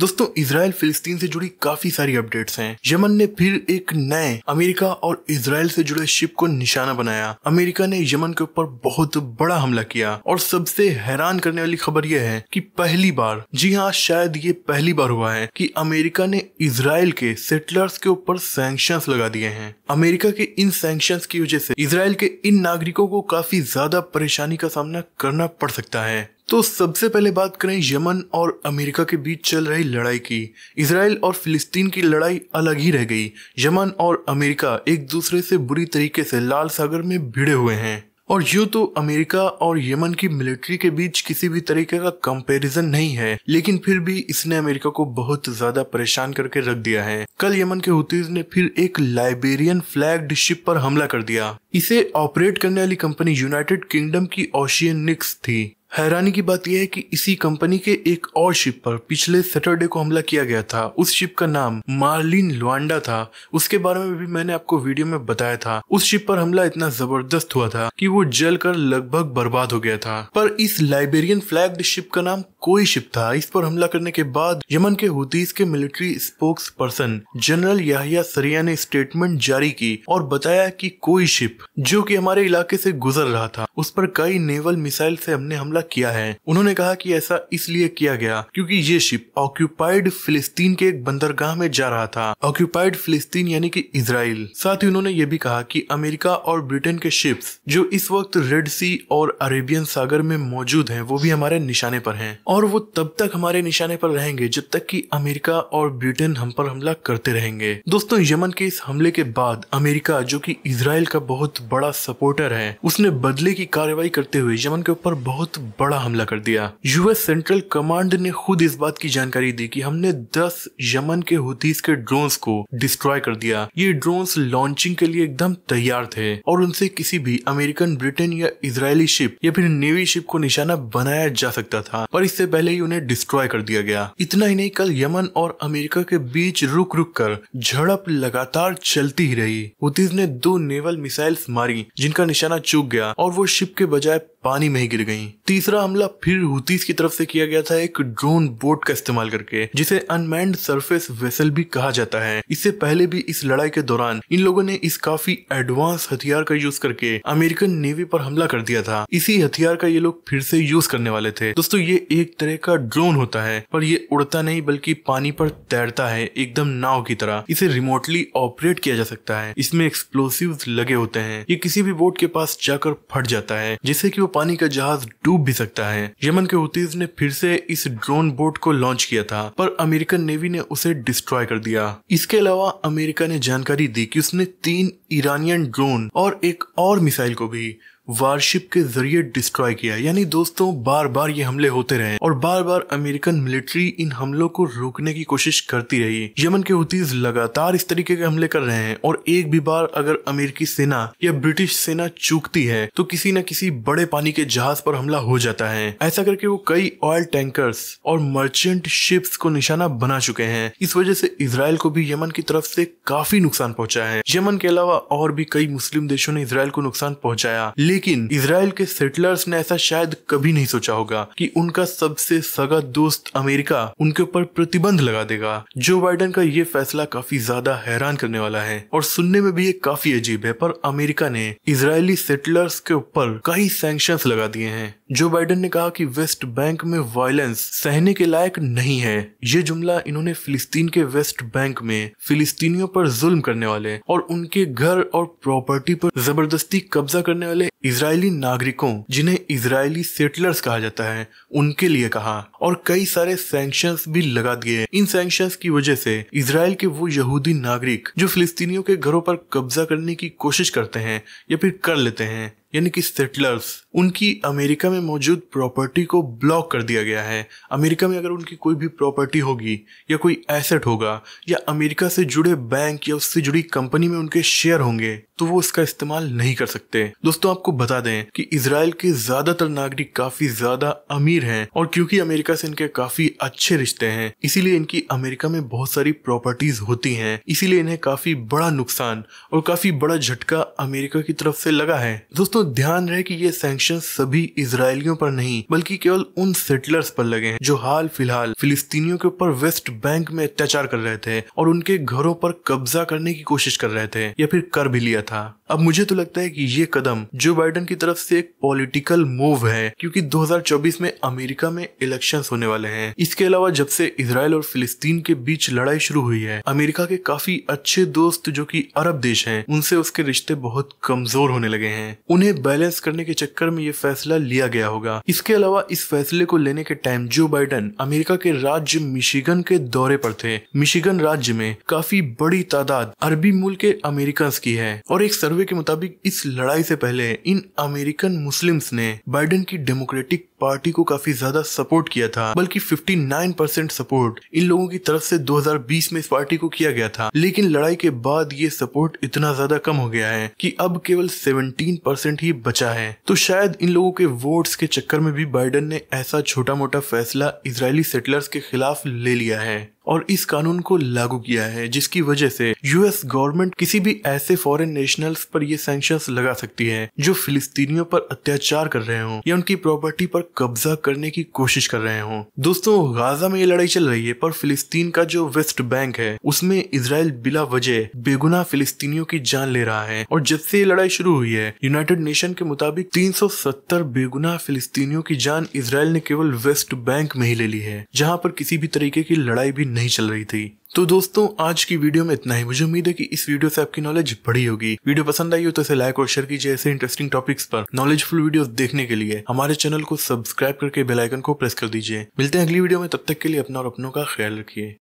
दोस्तों इसराइल फिलिस्तीन से जुड़ी काफी सारी अपडेट्स हैं यमन ने फिर एक नए अमेरिका और इसराइल से जुड़े शिप को निशाना बनाया अमेरिका ने यमन के ऊपर बहुत बड़ा हमला किया और सबसे हैरान करने वाली खबर यह है कि पहली बार जी हाँ शायद ये पहली बार हुआ है कि अमेरिका ने इसराइल के सेटलर्स के ऊपर सैंक्शन लगा दिए हैं अमेरिका के इन सैंक्शन की वजह से इसराइल के इन नागरिकों को काफी ज्यादा परेशानी का सामना करना पड़ सकता है तो सबसे पहले बात करें यमन और अमेरिका के बीच चल रही लड़ाई की इसराइल और फिलिस्तीन की लड़ाई अलग ही रह गई यमन और अमेरिका एक दूसरे से बुरी तरीके से लाल सागर में भिड़े हुए हैं और यूँ तो अमेरिका और यमन की मिलिट्री के बीच किसी भी तरीके का कंपैरिजन नहीं है लेकिन फिर भी इसने अमेरिका को बहुत ज्यादा परेशान करके रख दिया है कल यमन के हुतीज ने फिर एक लाइबेरियन फ्लैग्ड शिप पर हमला कर दिया इसे ऑपरेट करने वाली कंपनी यूनाइटेड किंगडम की ओशियन निक्स थी हैरानी की बात यह है कि इसी कंपनी के एक और शिप पर पिछले सैटरडे को हमला किया गया था उस शिप का नाम मार्लिन लुआंडा था उसके बारे में भी मैंने आपको वीडियो में बताया था उस शिप पर हमला इतना जबरदस्त हुआ था कि वो जलकर लगभग बर्बाद हो गया था पर इस लाइबेरियन फ्लैग्ड शिप का नाम कोई शिप था इस पर हमला करने के बाद यमन के हुतीस के military spokesperson general Yahya Saree ने स्टेटमेंट जारी की और बताया कि कोई शिप जो कि हमारे इलाके से गुजर रहा था उस पर कई नेवल मिसाइल से हमने हमला किया है उन्होंने कहा कि ऐसा इसलिए किया गया क्योंकि ये शिप ऑक्यूपाइड फिलिस्तीन के एक बंदरगाह में जा रहा था ऑक्यूपाइड फिलिस्तीन यानी कि इसराइल साथ ही उन्होंने ये भी कहा कि अमेरिका और ब्रिटेन के शिप्स जो इस वक्त रेड सी और अरेबियन सागर में मौजूद हैं वो भी हमारे निशाने पर हैं और वो तब तक हमारे निशाने पर रहेंगे जब तक कि अमेरिका और ब्रिटेन हम पर हमला करते रहेंगे दोस्तों यमन के इस हमले के बाद अमेरिका जो कि इसराइल का बहुत बड़ा सपोर्टर है उसने बदले की कार्रवाई करते हुए यमन के ऊपर बहुत बड़ा हमला कर दिया यूएस सेंट्रल कमांड ने खुद इस बात की जानकारी दी कि हमने 10 यमन के हुतीस के ड्रोन्स को डिस्ट्रॉय कर दिया ये ड्रोन्स लॉन्चिंग के लिए एकदम तैयार थे और उनसे किसी भी अमेरिकन ब्रिटेन या इसराइली शिप या फिर नेवी शिप को निशाना बनाया जा सकता था पर इस इससे पहले ही उन्हें डिस्ट्रॉय कर दिया गया इतना ही नहीं कल यमन और अमेरिका के बीच रुक रुक कर झड़प लगातार चलती ही रही उतीज ने दो नेवल मिसाइल्स मारी जिनका निशाना चूक गया और वो शिप के बजाय पानी में ही गिर गई तीसरा हमला फिर हुतीस की तरफ से किया गया था एक ड्रोन बोट का इस्तेमाल करके जिसे अनमैंड सरफेस वेसल भी कहा जाता है इससे पहले भी इस लड़ाई के दौरान इन लोगों ने इस काफी एडवांस हथियार का यूज करके अमेरिकन नेवी पर हमला कर दिया था इसी हथियार का ये लोग फिर से यूज करने वाले थे दोस्तों ये एक तरह का ड्रोन होता है पर ये उड़ता नहीं बल्कि पानी पर तैरता है एकदम नाव की तरह इसे रिमोटली ऑपरेट किया जा सकता है इसमें एक्सप्लोसिव लगे होते हैं ये किसी भी बोट के पास जाकर फट जाता है जिससे की वो पानी का जहाज डूब भी सकता है यमन के हुतीज ने फिर से इस ड्रोन बोट को लॉन्च किया था पर अमेरिकन नेवी ने उसे डिस्ट्रॉय कर दिया इसके अलावा अमेरिका ने जानकारी दी कि उसने तीन ईरानियन ड्रोन और एक और मिसाइल को भी वारशिप के जरिए डिस्ट्रॉय किया यानी दोस्तों बार बार ये हमले होते रहे और बार बार अमेरिकन मिलिट्री इन हमलों को रोकने की कोशिश करती रही यमन के हुतीज लगातार इस तरीके के हमले कर रहे हैं और एक भी बार अगर अमेरिकी सेना या ब्रिटिश सेना चूकती है तो किसी न किसी बड़े पानी के जहाज पर हमला हो जाता है ऐसा करके वो कई ऑयल टैंकर और मर्चेंट शिप्स को निशाना बना चुके हैं इस वजह से इसराइल को भी यमन की तरफ से काफी नुकसान पहुंचा है यमन के अलावा और भी कई मुस्लिम देशों ने इसराइल को नुकसान पहुंचाया लेकिन लेकिन इसराइल के सेटलर्स ने ऐसा शायद कभी नहीं सोचा होगा कि उनका सबसे सगा दोस्त अमेरिका उनके ऊपर प्रतिबंध लगा देगा जो बाइडन का ये फैसला काफी ज्यादा हैरान करने वाला है और सुनने में भी ये काफी अजीब है पर अमेरिका ने इसराइली सेटलर्स के ऊपर कई सैंक्शन लगा दिए हैं जो बाइडन ने कहा कि वेस्ट बैंक में वायलेंस सहने के लायक नहीं है ये जुमला इन्होंने फिलिस्तीन के वेस्ट बैंक में फिलिस्तीनियों पर जुल्म करने वाले और उनके घर और प्रॉपर्टी पर जबरदस्ती कब्जा करने वाले इजरायली नागरिकों जिन्हें इजरायली सेटलर्स कहा जाता है उनके लिए कहा और कई सारे सेंक्शन भी लगा दिए इन सेंक्शन की वजह से इसराइल के वो यहूदी नागरिक जो फिलिस्तीनियों के घरों पर कब्जा करने की कोशिश करते हैं या फिर कर लेते हैं यानी कि सेटलर्स उनकी अमेरिका में मौजूद प्रॉपर्टी को ब्लॉक कर दिया गया है अमेरिका में अगर उनकी कोई भी प्रॉपर्टी होगी या कोई एसेट होगा या अमेरिका से जुड़े बैंक या उससे जुड़ी कंपनी में उनके शेयर होंगे तो वो इसका इस्तेमाल नहीं कर सकते दोस्तों आपको बता दें कि इसराइल के ज्यादातर नागरिक काफी ज्यादा अमीर हैं और क्योंकि अमेरिका से इनके काफी अच्छे रिश्ते हैं इसीलिए इनकी अमेरिका में बहुत सारी प्रॉपर्टीज होती हैं इसीलिए इन्हें काफी बड़ा नुकसान और काफी बड़ा झटका अमेरिका की तरफ से लगा है दोस्तों दोस्तों ध्यान रहे कि ये सैंक्शन सभी इसराइलियों पर नहीं बल्कि केवल उन सेटलर्स पर लगे हैं जो हाल फिलहाल फिलिस्तीनियों के ऊपर वेस्ट बैंक में अत्याचार कर रहे थे और उनके घरों पर कब्जा करने की कोशिश कर रहे थे या फिर कर भी लिया था अब मुझे तो लगता है कि ये कदम जो बाइडन की तरफ से एक पॉलिटिकल मूव है क्योंकि 2024 में अमेरिका में इलेक्शन होने वाले हैं इसके अलावा जब से इसराइल और फिलिस्तीन के बीच लड़ाई शुरू हुई है अमेरिका के काफी अच्छे दोस्त जो कि अरब देश हैं उनसे उसके रिश्ते बहुत कमजोर होने लगे हैं उन्हें इन्हें बैलेंस करने के चक्कर में ये फैसला लिया गया होगा इसके अलावा इस फैसले को लेने के टाइम जो बाइडन अमेरिका के राज्य मिशिगन के दौरे पर थे मिशिगन राज्य में काफी बड़ी तादाद अरबी मूल के अमेरिकन की है और एक सर्वे के मुताबिक इस लड़ाई से पहले इन अमेरिकन मुस्लिम्स ने बाइडन की डेमोक्रेटिक पार्टी को काफी ज्यादा सपोर्ट किया था बल्कि 59 परसेंट सपोर्ट इन लोगों की तरफ से 2020 में इस पार्टी को किया गया था लेकिन लड़ाई के बाद ये सपोर्ट इतना ज्यादा कम हो गया है कि अब केवल 17 परसेंट परसेंट ही बचा है तो शायद इन लोगों के वोट्स के चक्कर में भी बाइडन ने ऐसा छोटा मोटा फैसला इसराइली सेटलर्स के खिलाफ ले लिया है और इस कानून को लागू किया है जिसकी वजह से यूएस गवर्नमेंट किसी भी ऐसे फॉरेन नेशनल्स पर ये सेंक्शन लगा सकती है जो फिलिस्तीनियों पर अत्याचार कर रहे हों या उनकी प्रॉपर्टी पर कब्जा करने की कोशिश कर रहे हों दोस्तों गाजा में ये लड़ाई चल रही है पर फिलिस्तीन का जो वेस्ट बैंक है उसमें इसराइल बिला वजह बेगुना फिलिस्तीनियों की जान ले रहा है और जब से ये लड़ाई शुरू हुई है यूनाइटेड नेशन के मुताबिक 370 बेगुना फिलिस्तीनियों की जान इसराइल ने केवल वेस्ट बैंक में ही ले ली है जहां पर किसी भी तरीके की लड़ाई भी नहीं चल रही थी तो दोस्तों आज की वीडियो में इतना ही मुझे उम्मीद है कि इस वीडियो से आपकी नॉलेज बढ़ी होगी वीडियो पसंद आई हो तो इसे लाइक और शेयर कीजिए ऐसे इंटरेस्टिंग टॉपिक्स पर नॉलेजफुल वीडियोस देखने के लिए हमारे चैनल को सब्सक्राइब करके बेल आइकन को प्रेस कर दीजिए मिलते हैं अगली वीडियो में तब तक के लिए अपना और अपनों का ख्याल रखिए